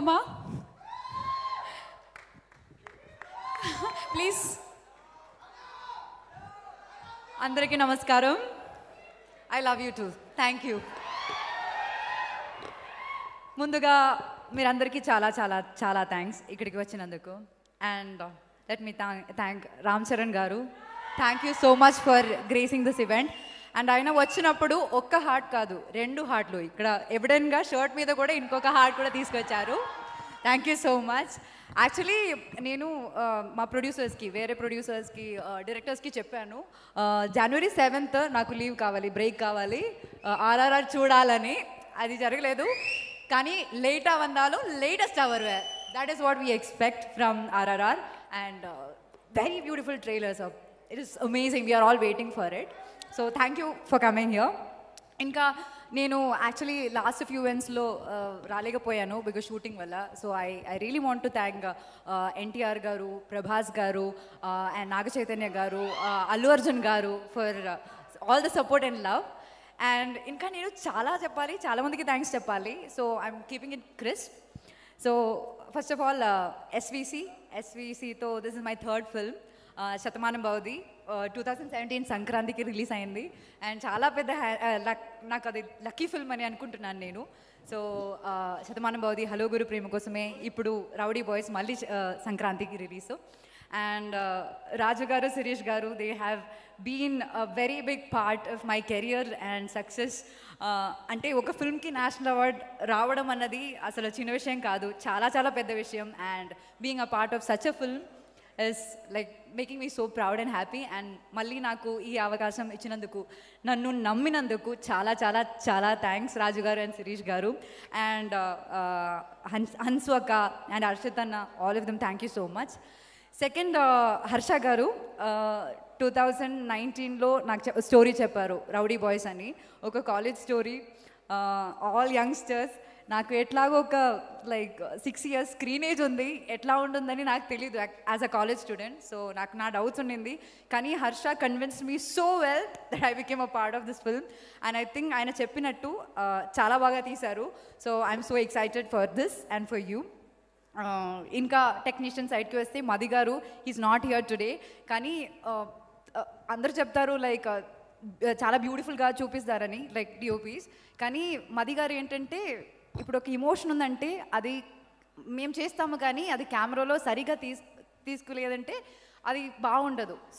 ఉపమా please అందరికీ నమస్కారం I love you too thank you ముందుగా మీరందరికీ చాలా చాలా చాలా థ్యాంక్స్ ఇక్కడికి వచ్చినందుకు and let me thank thank Ram Charan గారు thank you so much for gracing this event and ఆయన వచ్చినప్పుడు ఒక్క హార్ట్ కాదు రెండు హార్ట్లు ఇక్కడ ఎవిడెంట్గా షర్ట్ మీద కూడా ఇంకొక హార్ట్ కూడా తీసుకొచ్చారు thank you so much actually నేను మా ప్రొడ్యూసర్స్కి వేరే ప్రొడ్యూసర్స్కి డైరెక్టర్స్కి చెప్పాను జనవరి సెవెంత్ నాకు లీవ్ కావాలి బ్రేక్ కావాలి ఆర్ఆర్ఆర్ చూడాలని అది జరగలేదు కానీ లేట్ అవందాలు latest our where that is what we expect from RRR and very beautiful trailers of it is amazing we're all waiting for it so thank you for coming here ఇంకా నేను actually last few ఇయర్స్లో రాలేకపోయాను because shooting వల్ల so I I really want to thank NTR గారు ప్రభాస్ గారు and నాగ చైతన్య గారు Allu uh, Arjun గారు for all the support and love and ఇంకా నేను చాలా చెప్పాలి చాలామందికి థ్యాంక్స్ చెప్పాలి so I'm keeping it crisp so first of all SVC ఎస్విసితో this is my third film Shatamanam Bhavati two thousand seventeen సంక్రాంతికి రిలీజ్ అయింది అండ్ చాలా పెద్ద నాకు అది లక్కీ ఫిల్మ్ అని అనుకుంటున్నాను నేను సో శతమానం భవతి హలో గురు ప్రేమ కోసమే ఇప్పుడు రౌడీ బాయ్స్ మళ్ళీ సంక్రాంతికి రిలీజ్ అండ్ రాజు గారు శిరీష్ గారు they have been a very big part of my career and success అంటే ఒక ఫిల్మ్కి నేషనల్ అవార్డ్ రావడం అన్నది అసలు చిన్న విషయం కాదు చాలా చాలా పెద్ద విషయం and being a part of such a film is like making me so proud and happy and మళ్ళీ నాకు ఈ అవకాశం ఇచ్చినందుకు నన్ను నమ్మినందుకు చాలా చాలా చాలా థ్యాంక్స్ రాజు గారు అండ్ శిరీష్ గారు and uh, uh, Hans Hansu అక్క అండ్ హర్షిత్ అన్న all of them thank you so much second Harsha గారు టూ థౌజండ్ నైన్టీన్లో నాకు స్టోరీ చెప్పారు రౌడీ బాయ్స్ అని ఒక కాలేజ్ స్టోరీ ఆల్ యంగ్స్టర్స్ నాకు ఎట్లాగో ఒక like six years screen age ఉంది ఎట్లా ఉంటుందని నాకు తెలియదు as a college student so నాకు నా డౌట్స్ ఉండింది కానీ Harsha convince me so well that I became a part of this film and I think ఆయన చెప్పినట్టు చాలా బాగా తీశారు so I'm so excited for this and for you ఇంకా టెక్నీషియన్ సైడ్కి వస్తే మది గారు ఈజ్ నాట్ హియర్ టుడే కానీ అందరు చెప్తారు లైక్ చాలా బ్యూటిఫుల్గా చూపిస్తారని లైక్ డిఓపీస్ కానీ మది గారు ఏంటంటే ఇప్పుడు ఒక ఇమోషన్ ఉందంటే అది మేము చేస్తాము కానీ అది కెమెరాలో సరిగా తీసుకోలేదంటే అది బాగుండదు సో